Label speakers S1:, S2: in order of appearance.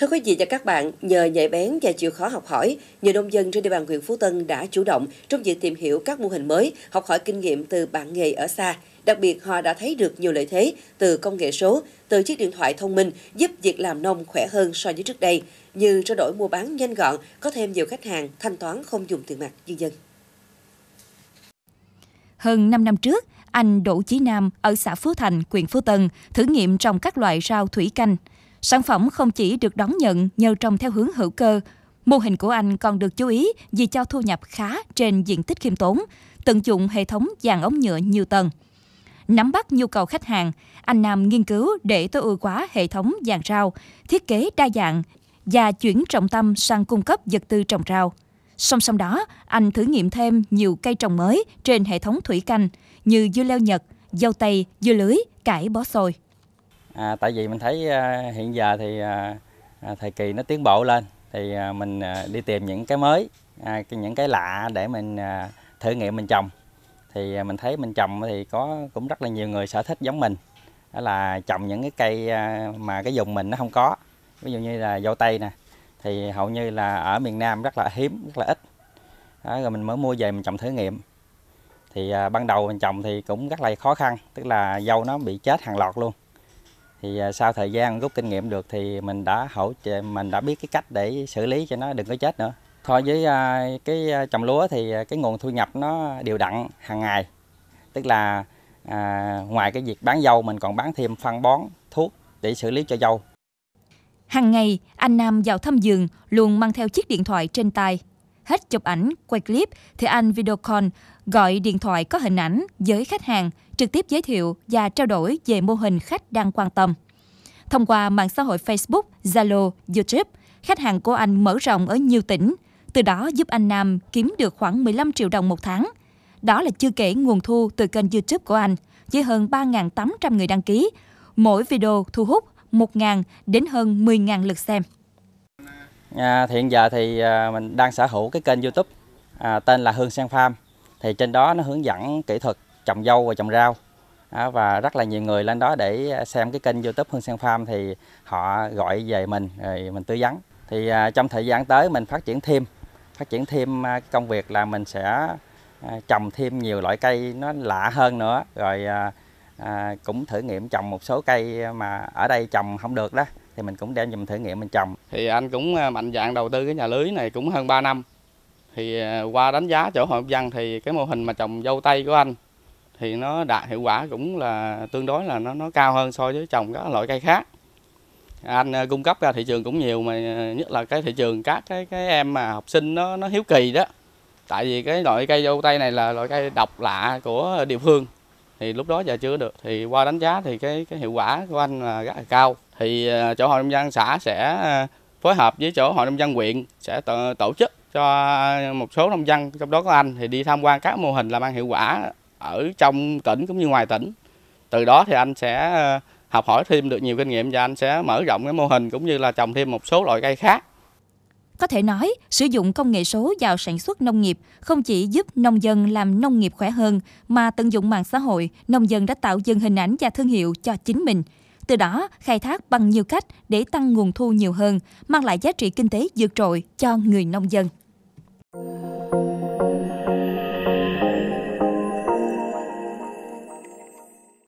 S1: Thưa quý vị và các bạn, nhờ nhạy bén và chịu khó học hỏi, nhiều nông dân trên địa bàn huyện Phú Tân đã chủ động trong việc tìm hiểu các mô hình mới, học hỏi kinh nghiệm từ bạn nghề ở xa. Đặc biệt, họ đã thấy được nhiều lợi thế từ công nghệ số, từ chiếc điện thoại thông minh giúp việc làm nông khỏe hơn so với trước đây, như trao đổi mua bán nhanh gọn, có thêm nhiều khách hàng thanh toán không dùng tiền mặt như dân. Hơn 5 năm trước, anh Đỗ Chí Nam ở xã Phú Thành, huyện Phú Tân thử nghiệm trồng các loại rau thủy canh – Sản phẩm không chỉ được đón nhận nhờ trồng theo hướng hữu cơ, mô hình của anh còn được chú ý vì cho thu nhập khá trên diện tích khiêm tốn, tận dụng hệ thống dàn ống nhựa nhiều tầng. Nắm bắt nhu cầu khách hàng, anh Nam nghiên cứu để tối ưu hóa hệ thống dàn rau, thiết kế đa dạng và chuyển trọng tâm sang cung cấp vật tư trồng rau. Song song đó, anh thử nghiệm thêm nhiều cây trồng mới trên hệ thống thủy canh như dưa leo Nhật, dâu tây, dưa lưới, cải bó xôi
S2: à, tại vì mình thấy à, hiện giờ thì à, à, thời kỳ nó tiến bộ lên thì à, mình à, đi tìm những cái mới à, những cái lạ để mình à, thử nghiệm mình trồng thì à, mình thấy mình trồng thì có cũng rất là nhiều người sở thích giống mình đó là trồng những cái cây à, mà cái vùng mình nó không có ví dụ như là dâu tây nè thì hầu như là ở miền Nam rất là hiếm rất là ít đó, rồi mình mới mua về mình trồng thử nghiệm thì à, ban đầu mình trồng thì cũng rất là khó khăn tức là dâu nó bị chết hàng loạt luôn thì à, sau thời gian rút kinh nghiệm được thì mình đã hỗ trợ mình đã biết cái cách để xử lý cho nó đừng có chết nữa so với à, cái à, trồng lúa thì cái nguồn thu nhập nó đều đặn hàng ngày tức là à, ngoài cái việc bán dâu mình còn bán thêm phân bón thuốc để xử lý cho dâu
S1: Hàng ngày, anh Nam vào thăm giường luôn mang theo chiếc điện thoại trên tay hết chụp ảnh, quay clip thì anh video call gọi điện thoại có hình ảnh với khách hàng, trực tiếp giới thiệu và trao đổi về mô hình khách đang quan tâm. Thông qua mạng xã hội Facebook, Zalo, YouTube, khách hàng của anh mở rộng ở nhiều tỉnh, từ đó giúp anh Nam kiếm được khoảng 15 triệu đồng một tháng. Đó là chưa kể nguồn thu từ kênh YouTube của anh, với hơn 3.800 người đăng ký. Mỗi video thu hút 1.000 đến hơn 10.000 lượt xem.
S2: À, hiện giờ thì à, mình đang sở hữu cái kênh YouTube à, tên là Hương Sen Farm. Thì trên đó nó hướng dẫn kỹ thuật trồng dâu và trồng rau. À, và rất là nhiều người lên đó để xem cái kênh YouTube Hương Sen Farm thì họ gọi về mình rồi mình tư vấn. Thì à, trong thời gian tới mình phát triển thêm phát triển thêm à, công việc là mình sẽ à, trồng thêm nhiều loại cây nó lạ hơn nữa rồi à, à, cũng thử nghiệm trồng một số cây mà ở đây trồng không được đó thì mình cũng
S3: đem dùm thử nghiệm mình trồng. Thì anh cũng à, mạnh dạng đầu tư cái nhà lưới này cũng hơn 3 năm. Thì à, qua đánh giá chỗ hợp dân thì cái mô hình mà trồng dâu tây của anh thì nó đạt hiệu quả cũng là tương đối là nó nó cao hơn so với trồng các loại cây khác. Anh à, cung cấp ra thị trường cũng nhiều mà nhất là cái thị trường các cái cái em mà học sinh nó nó hiếu kỳ đó. Tại vì cái loại cây dâu tây này là loại cây độc lạ của địa phương thì lúc đó giờ chưa được thì qua đánh giá thì cái cái hiệu quả của anh là rất là cao thì à, chỗ hội nông dân xã sẽ à, phối hợp với chỗ hội nông dân huyện sẽ tổ chức cho một số nông dân trong đó có anh thì đi tham quan các mô hình làm ăn hiệu quả ở trong tỉnh cũng như ngoài tỉnh từ đó thì anh sẽ à, học hỏi thêm được nhiều kinh nghiệm và anh sẽ mở rộng cái mô hình cũng như là trồng thêm một số loại cây khác
S1: có thể nói, sử dụng công nghệ số vào sản xuất nông nghiệp không chỉ giúp nông dân làm nông nghiệp khỏe hơn, mà tận dụng mạng xã hội, nông dân đã tạo dựng hình ảnh và thương hiệu cho chính mình từ đó khai thác bằng nhiều cách để tăng nguồn thu nhiều hơn, mang lại giá trị kinh tế vượt trội cho người nông dân.